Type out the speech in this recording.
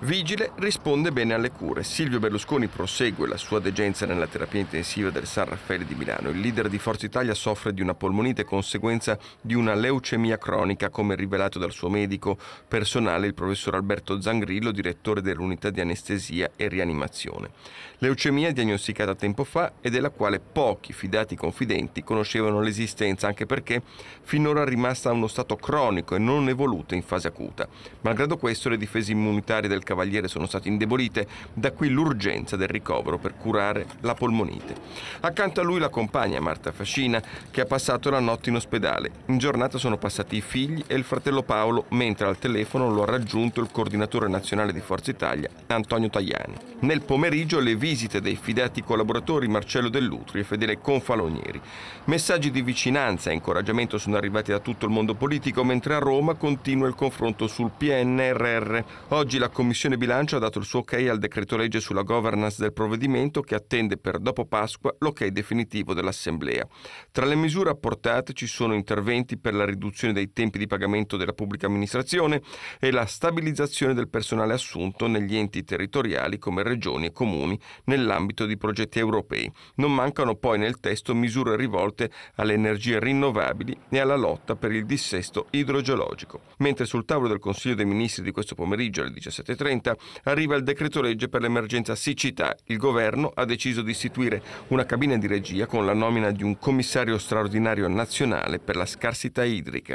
Vigile risponde bene alle cure. Silvio Berlusconi prosegue la sua degenza nella terapia intensiva del San Raffaele di Milano. Il leader di Forza Italia soffre di una polmonite conseguenza di una leucemia cronica, come rivelato dal suo medico personale, il professor Alberto Zangrillo, direttore dell'unità di anestesia e rianimazione. Leucemia diagnosticata tempo fa e della quale pochi fidati confidenti conoscevano l'esistenza, anche perché finora rimasta a uno stato cronico e non evoluta in fase acuta. Malgrado questo, le difese immunitarie del Cavaliere sono state indebolite, da qui l'urgenza del ricovero per curare la polmonite. Accanto a lui la compagna Marta Fascina, che ha passato la notte in ospedale. In giornata sono passati i figli e il fratello Paolo, mentre al telefono lo ha raggiunto il coordinatore nazionale di Forza Italia, Antonio Tajani. Nel pomeriggio le visite dei fidati collaboratori Marcello Dell'Utri e Fedele Confalonieri. Messaggi di vicinanza e incoraggiamento sono arrivati da tutto il mondo politico, mentre a Roma continua il confronto sul PNRR. Oggi la Commissione Commissione Bilancio ha dato il suo ok al decreto legge sulla governance del provvedimento che attende per dopo Pasqua l'ok definitivo dell'Assemblea. Tra le misure apportate ci sono interventi per la riduzione dei tempi di pagamento della pubblica amministrazione e la stabilizzazione del personale assunto negli enti territoriali come regioni e comuni nell'ambito di progetti europei. Non mancano poi nel testo misure rivolte alle energie rinnovabili e alla lotta per il dissesto idrogeologico. Mentre sul tavolo del Consiglio dei Ministri di questo pomeriggio alle 17.30 2030 arriva il decreto legge per l'emergenza siccità. Il governo ha deciso di istituire una cabina di regia con la nomina di un commissario straordinario nazionale per la scarsità idrica.